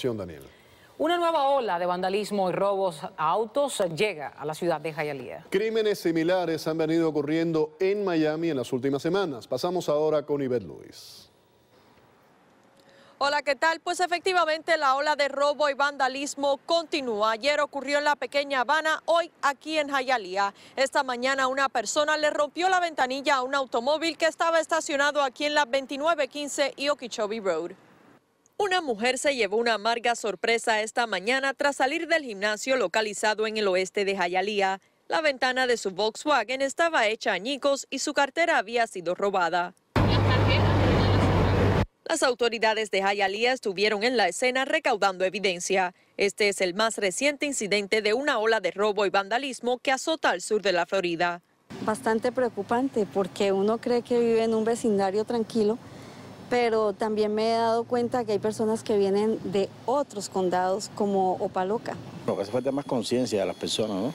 Daniel. Una nueva ola de vandalismo y robos a autos llega a la ciudad de Hialeah. Crímenes similares han venido ocurriendo en Miami en las últimas semanas. Pasamos ahora con Ivette Luis. Hola, ¿qué tal? Pues efectivamente la ola de robo y vandalismo continúa. Ayer ocurrió en la pequeña Habana, hoy aquí en Hialeah. Esta mañana una persona le rompió la ventanilla a un automóvil que estaba estacionado aquí en la 2915 y Okeechobee Road. Una mujer se llevó una amarga sorpresa esta mañana tras salir del gimnasio localizado en el oeste de Jayalía. La ventana de su Volkswagen estaba hecha añicos y su cartera había sido robada. Las autoridades de Jayalía estuvieron en la escena recaudando evidencia. Este es el más reciente incidente de una ola de robo y vandalismo que azota al sur de la Florida. Bastante preocupante porque uno cree que vive en un vecindario tranquilo pero también me he dado cuenta que hay personas que vienen de otros condados como Opaloca. Lo que hace falta más conciencia de las personas, ¿no?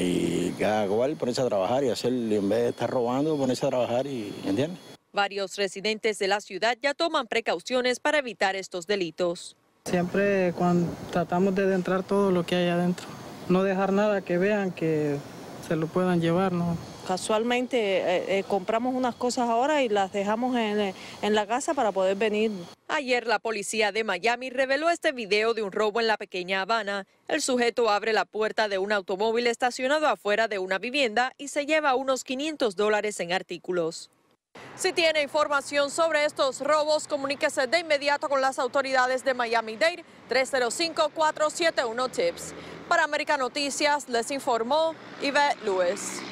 Y cada cual ponerse a trabajar y hacer, en vez de estar robando, ponerse a trabajar y, ¿entiendes? Varios residentes de la ciudad ya toman precauciones para evitar estos delitos. Siempre cuando tratamos de adentrar todo lo que hay adentro, no dejar nada que vean que se lo puedan llevar, ¿no? Casualmente eh, eh, compramos unas cosas ahora y las dejamos en, eh, en la casa para poder venir. Ayer la policía de Miami reveló este video de un robo en la pequeña Habana. El sujeto abre la puerta de un automóvil estacionado afuera de una vivienda y se lleva unos 500 dólares en artículos. Si tiene información sobre estos robos, comuníquese de inmediato con las autoridades de Miami-Dade 305-471-TIPS. Para América Noticias les informó Yvette Lewis.